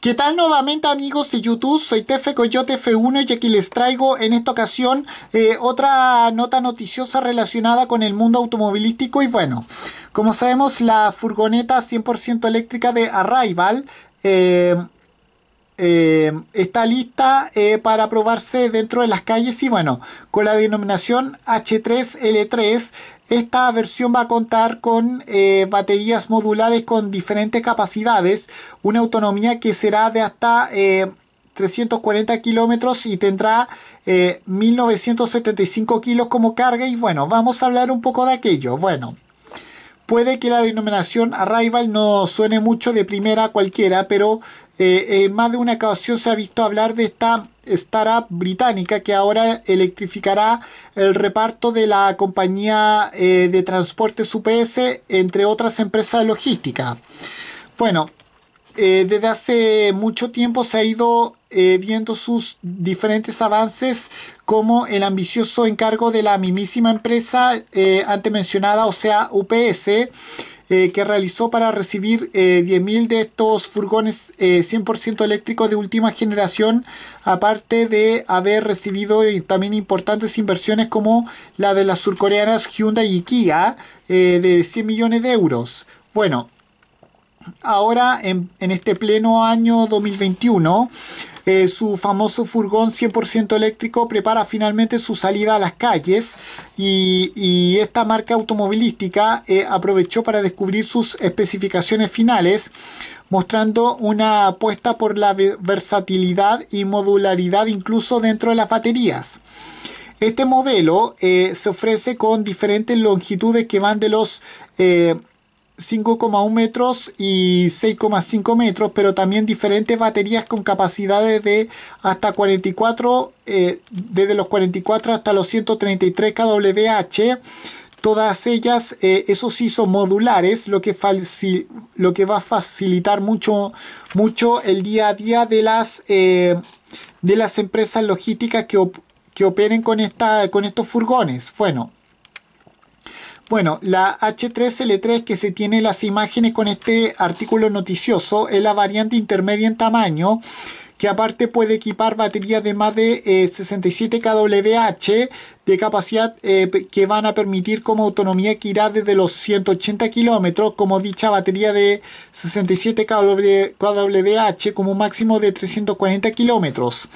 ¿Qué tal nuevamente amigos de YouTube? Soy Tefe Coyote F1 y aquí les traigo en esta ocasión eh, otra nota noticiosa relacionada con el mundo automovilístico y bueno, como sabemos la furgoneta 100% eléctrica de Arrival eh, eh, está lista eh, para probarse dentro de las calles y bueno, con la denominación H3L3 esta versión va a contar con eh, baterías modulares con diferentes capacidades, una autonomía que será de hasta 340 kilómetros y tendrá 1975 kilos como carga y bueno, vamos a hablar un poco de aquello. Bueno. Puede que la denominación Arrival no suene mucho de primera cualquiera, pero en eh, eh, más de una ocasión se ha visto hablar de esta startup británica que ahora electrificará el reparto de la compañía eh, de transporte UPS, entre otras empresas logísticas. Bueno, desde hace mucho tiempo se ha ido eh, viendo sus diferentes avances como el ambicioso encargo de la mismísima empresa eh, antes mencionada, o sea, UPS, eh, que realizó para recibir 10.000 de estos furgones 100% eléctricos de última generación, aparte de haber recibido también importantes inversiones como la de las surcoreanas Hyundai y Kia, de 100 millones de euros. Bueno, ahora en, este pleno año 2021, eh, su famoso furgón 100% eléctrico prepara finalmente su salida a las calles y, esta marca automovilística eh, aprovechó para descubrir sus especificaciones finales mostrando una apuesta por la versatilidad y modularidad incluso dentro de las baterías. Este modelo eh, se ofrece con diferentes longitudes que van de los 5,1 metros y 6,5 metros, pero también diferentes baterías con capacidades de hasta 44, eh, desde los 44 hasta los 133 kWh. Todas ellas, eh, esos eso sí, son modulares, lo que, va a facilitar mucho, mucho el día a día de las, eh, de las empresas logísticas que, que operen con, esta, con estos furgones. Bueno. Bueno, la H3L3 que se tiene las imágenes con este artículo noticioso es la variante intermedia en tamaño que aparte puede equipar baterías de más de 67 eh, kWh de capacidad eh, que van a permitir como autonomía que irá desde los 180 kilómetros, como dicha batería de 67 kWh como máximo de 340 kilómetros.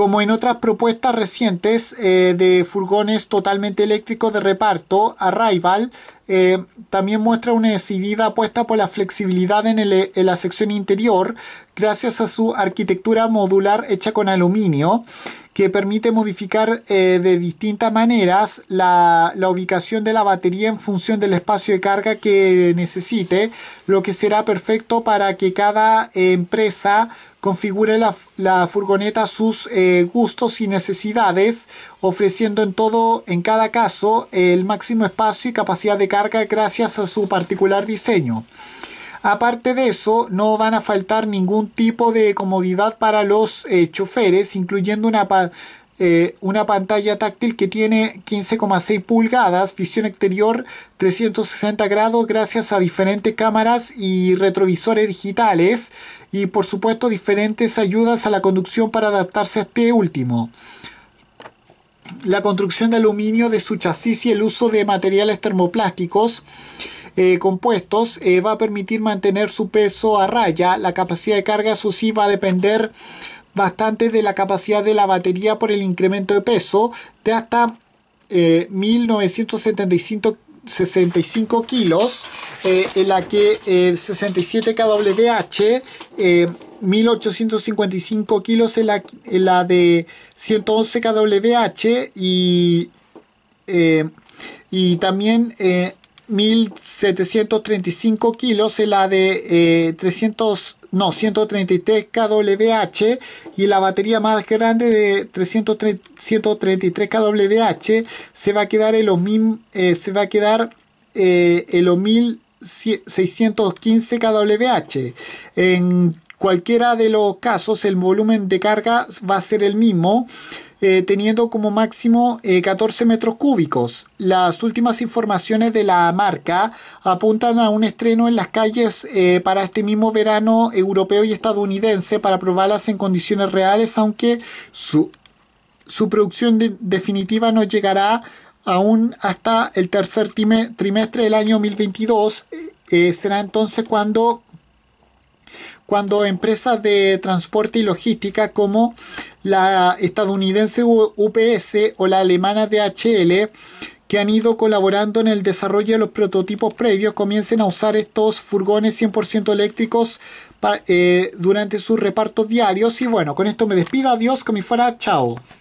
Como en otras propuestas recientes eh, de furgones totalmente eléctricos de reparto, Arrival eh, también muestra una decidida apuesta por la flexibilidad en, la sección interior, gracias a su arquitectura modular hecha con aluminio, que permite modificar eh, de distintas maneras la, ubicación de la batería en función del espacio de carga que necesite, lo que será perfecto para que cada eh, empresa configure la, furgoneta a sus gustos y necesidades, ofreciendo en todo, en cada caso, el máximo espacio y capacidad de carga gracias a su particular diseño. Aparte de eso, no van a faltar ningún tipo de comodidad para los eh, choferes, incluyendo una, eh, una pantalla táctil que tiene 15,6 pulgadas, visión exterior 360 grados gracias a diferentes cámaras y retrovisores digitales y por supuesto diferentes ayudas a la conducción para adaptarse a este último la construcción de aluminio de su chasis y el uso de materiales termoplásticos eh, compuestos eh, va a permitir mantener su peso a raya. La capacidad de carga, eso sí, va a depender bastante de la capacidad de la batería por el incremento de peso de hasta eh, 1975 kilos eh, en la que el 67 kWh 1855 kilos en la, de 111 kWh y, eh, y también 1735 eh, kilos en la de 300 eh, no 133 kWh y la batería más grande de 133 kWh se va a quedar en los se va a quedar en los 1615 kWh en cualquiera de los casos el volumen de carga va a ser el mismo, eh, teniendo como máximo 14 eh, metros cúbicos. Las últimas informaciones de la marca apuntan a un estreno en las calles eh, para este mismo verano europeo y estadounidense para probarlas en condiciones reales, aunque su, producción definitiva no llegará aún hasta el tercer trimestre del año 2022. será entonces cuando cuando empresas de transporte y logística como la estadounidense UPS o la alemana DHL que han ido colaborando en el desarrollo de los prototipos previos comiencen a usar estos furgones 100% eléctricos eh, durante sus repartos diarios. Y bueno, con esto me despido. Adiós, como fuera. Chao.